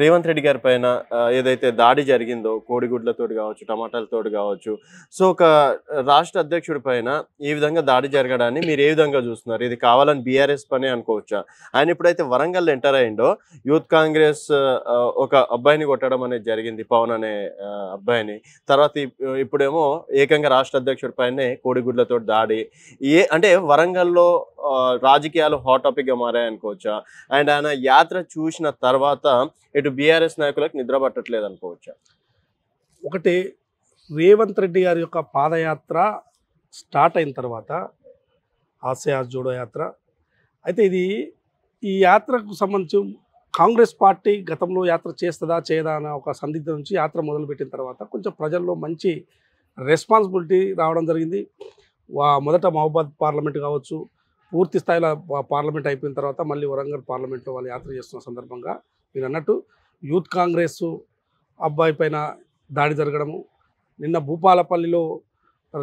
రేవంత్ రెడ్డి గారి పైన ఏదైతే దాడి జరిగిందో కోడిగుడ్లతోటి కావచ్చు టమాటాలతోటి కావచ్చు సో ఒక రాష్ట్ర అధ్యక్షుడి పైన ఈ విధంగా దాడి జరగడాన్ని మీరు ఏ విధంగా చూస్తున్నారు ఇది కావాలని బీఆర్ఎస్ పని అనుకోవచ్చా ఆయన ఇప్పుడైతే వరంగల్ ఎంటర్ అయిండో యూత్ కాంగ్రెస్ ఒక అబ్బాయిని కొట్టడం అనేది జరిగింది పవన్ అనే అబ్బాయిని తర్వాత ఇప్పుడేమో ఏకంగా రాష్ట్ర అధ్యక్షుడి పైనే కోడిగుడ్లతో దాడి ఏ అంటే వరంగల్లో రాజకీయాలు హాట్ టాపిక్గా మారాయనుకోవచ్చా అండ్ ఆయన యాత్ర చూసిన తర్వాత ఇటు బీఆర్ఎస్ నాయకులకు నిద్ర పట్టట్లేదు అనుకోవచ్చా ఒకటి రేవంత్ రెడ్డి గారి యొక్క పాదయాత్ర స్టార్ట్ అయిన తర్వాత ఆశయాస్ జోడో యాత్ర అయితే ఇది ఈ యాత్రకు సంబంధించి కాంగ్రెస్ పార్టీ గతంలో యాత్ర చేస్తుందా చేయదా అన్న ఒక సందిగ్ధం నుంచి యాత్ర మొదలుపెట్టిన తర్వాత కొంచెం ప్రజల్లో మంచి రెస్పాన్సిబిలిటీ రావడం జరిగింది మొదట మహబాద్ పార్లమెంట్ కావచ్చు పూర్తి స్థాయిలో పార్లమెంట్ అయిపోయిన తర్వాత మళ్ళీ వరంగల్ పార్లమెంట్లో వాళ్ళు యాత్ర చేస్తున్న సందర్భంగా మీరు అన్నట్టు యూత్ కాంగ్రెస్ అబ్బాయి పైన దాడి జరగడము నిన్న భూపాలపల్లిలో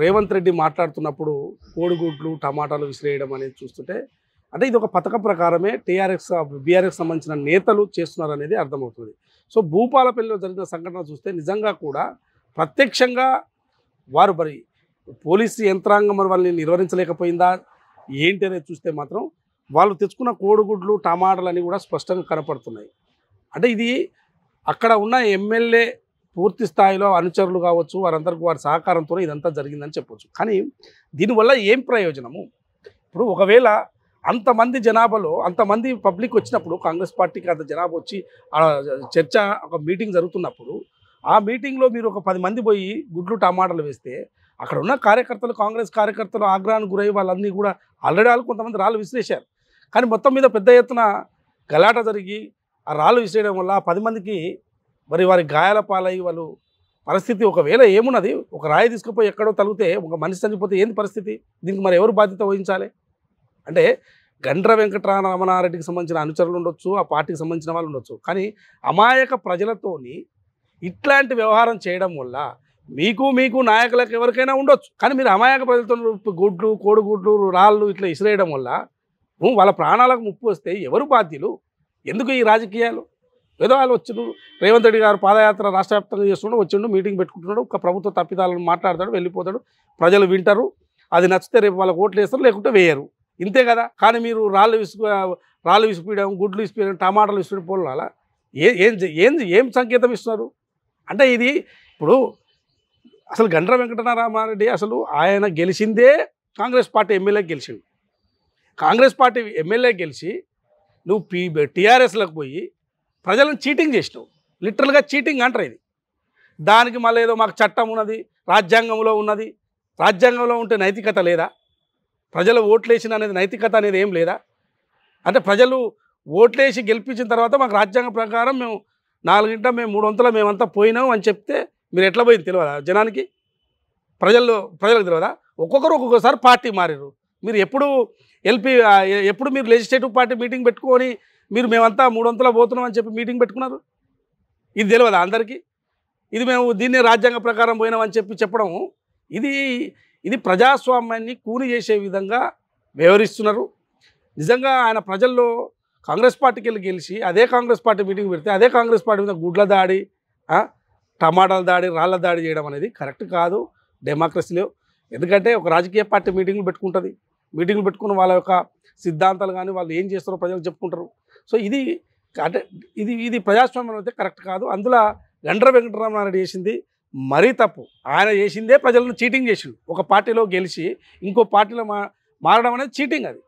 రేవంత్ రెడ్డి మాట్లాడుతున్నప్పుడు కోడిగుడ్లు టమాటాలు విసిరేయడం అనేది చూస్తుంటే అంటే ఇది ఒక పథకం ప్రకారమే టీఆర్ఎస్ బీఆర్ఎస్ సంబంధించిన నేతలు చేస్తున్నారు అనేది అర్థమవుతుంది సో భూపాలపల్లిలో జరిగిన సంఘటన చూస్తే నిజంగా కూడా ప్రత్యక్షంగా వారు మరి పోలీసు యంత్రాంగం వాళ్ళని నిర్వహించలేకపోయిందా ఏంటి అనేది చూస్తే మాత్రం వాళ్ళు తెచ్చుకున్న కోడిగుడ్లు టమాటాలు అని కూడా స్పష్టంగా కనపడుతున్నాయి అంటే ఇది అక్కడ ఉన్న ఎమ్మెల్యే పూర్తి స్థాయిలో అనుచరులు కావచ్చు వారందరికీ వారి సహకారంతో ఇదంతా జరిగిందని చెప్పవచ్చు కానీ దీనివల్ల ఏం ప్రయోజనము ఇప్పుడు ఒకవేళ అంతమంది జనాభాలో అంతమంది పబ్లిక్ వచ్చినప్పుడు కాంగ్రెస్ పార్టీకి అంత జనాభా వచ్చి చర్చ ఒక మీటింగ్ జరుగుతున్నప్పుడు ఆ మీటింగ్లో మీరు ఒక పది మంది పోయి గుడ్లు టమాటాలు వేస్తే అక్కడ ఉన్న కార్యకర్తలు కాంగ్రెస్ కార్యకర్తలు ఆగ్రహానికి గురై వాళ్ళన్నీ కూడా ఆల్రెడీ వాళ్ళు కొంతమంది రాళ్ళు విసిరేశారు కానీ మొత్తం మీద పెద్ద ఎత్తున గలాట జరిగి ఆ రాళ్ళు విసిరేయడం వల్ల పది మందికి మరి వారి గాయాల పాలయ్యి వాళ్ళు పరిస్థితి ఒకవేళ ఏమున్నది ఒక రాయి తీసుకుపోయి ఎక్కడో తలిగితే ఒక మనిషి చనిపోతే ఏంది పరిస్థితి దీనికి మరి ఎవరు బాధ్యత వహించాలి అంటే గండ్ర వెంకటరమణారెడ్డికి సంబంధించిన అనుచరులు ఉండొచ్చు ఆ పార్టీకి సంబంధించిన వాళ్ళు ఉండొచ్చు కానీ అమాయక ప్రజలతోని ఇట్లాంటి వ్యవహారం చేయడం వల్ల మీకు మీకు నాయకులకు ఎవరికైనా ఉండొచ్చు కానీ మీరు అమాయక ప్రజలతో గుడ్లు కోడిగుడ్లు రాళ్ళు ఇట్లా ఇసిరేయడం వల్ల వాళ్ళ ప్రాణాలకు ముప్పు వస్తే ఎవరు బాధ్యులు ఎందుకు ఈ రాజకీయాలు ఏదో వాళ్ళు వచ్చిండు రేవంత్ రెడ్డి గారు పాదయాత్ర రాష్ట్ర వ్యాప్తంగా చేస్తున్నాడు వచ్చిండు మీటింగ్ పెట్టుకుంటున్నాడు ఒక ప్రభుత్వ తప్పిదాలను మాట్లాడతాడు వెళ్ళిపోతాడు ప్రజలు వింటారు అది నచ్చితే రేపు వాళ్ళకి ఓట్లు వేస్తారు లేకుంటే వేయరు ఇంతే కదా కానీ మీరు రాళ్ళు విసుకు రాళ్ళు విసిపోయడం గుడ్లు విసిపోయడం టమాటాలు విసిపీయడం పోలాల ఏ ఏం ఏం ఏం సంకేతం ఇస్తున్నారు అంటే ఇది ఇప్పుడు అసలు గండ్ర వెంకటనారామారెడ్డి అసలు ఆయన గెలిచిందే కాంగ్రెస్ పార్టీ ఎమ్మెల్యే గెలిచింది కాంగ్రెస్ పార్టీ ఎమ్మెల్యే గెలిచి నువ్వు పీ టీఆర్ఎస్లకు పోయి ప్రజలను చీటింగ్ చేసినావు లిటరల్గా చీటింగ్ అంటారు ఇది దానికి మళ్ళీ ఏదో మాకు చట్టం ఉన్నది రాజ్యాంగంలో ఉన్నది రాజ్యాంగంలో ఉంటే నైతికత లేదా ప్రజలు ఓట్లేసిన అనేది నైతికత అనేది ఏం లేదా అంటే ప్రజలు ఓట్లేసి గెలిపించిన తర్వాత మాకు రాజ్యాంగ ప్రకారం మేము నాలుగింట మేము మూడు వంతుల మేమంతా పోయినాం అని చెప్తే మీరు ఎట్లా పోయింది తెలియదా జనానికి ప్రజల్లో ప్రజలకు తెలియదా ఒక్కొక్కరు ఒక్కొక్కసారి పార్టీ మారారు మీరు ఎప్పుడు ఎల్పి ఎప్పుడు మీరు లెజిస్లేటివ్ పార్టీ మీటింగ్ పెట్టుకొని మీరు మేమంతా మూడు వంతుల పోతున్నాం అని చెప్పి మీటింగ్ పెట్టుకున్నారు ఇది తెలియదా అందరికీ ఇది మేము దీన్ని రాజ్యాంగ ప్రకారం పోయినామని చెప్పి చెప్పడం ఇది ఇది ప్రజాస్వామ్యాన్ని కూలి చేసే విధంగా వ్యవహరిస్తున్నారు నిజంగా ఆయన ప్రజల్లో కాంగ్రెస్ పార్టీకి వెళ్ళి గెలిచి అదే కాంగ్రెస్ పార్టీ మీటింగ్ పెడితే అదే కాంగ్రెస్ పార్టీ మీద గుడ్ల దాడి టమాటాల దాడి రాళ్ల దాడి చేయడం అనేది కరెక్ట్ కాదు డెమోక్రసీలో ఎందుకంటే ఒక రాజకీయ పార్టీ మీటింగ్లు పెట్టుకుంటుంది మీటింగ్లు పెట్టుకుని వాళ్ళ యొక్క సిద్ధాంతాలు కానీ వాళ్ళు ఏం చేస్తారో ప్రజలు చెప్పుకుంటారు సో ఇది అంటే ఇది ఇది ప్రజాస్వామ్యం అయితే కరెక్ట్ కాదు అందులో గండ్ర వెంకటరామనాయుడు చేసింది మరీ తప్పు ఆయన చేసిందే ప్రజలను చీటింగ్ చేసిండు ఒక పార్టీలో గెలిచి ఇంకో పార్టీలో మారడం అనేది చీటింగ్ అది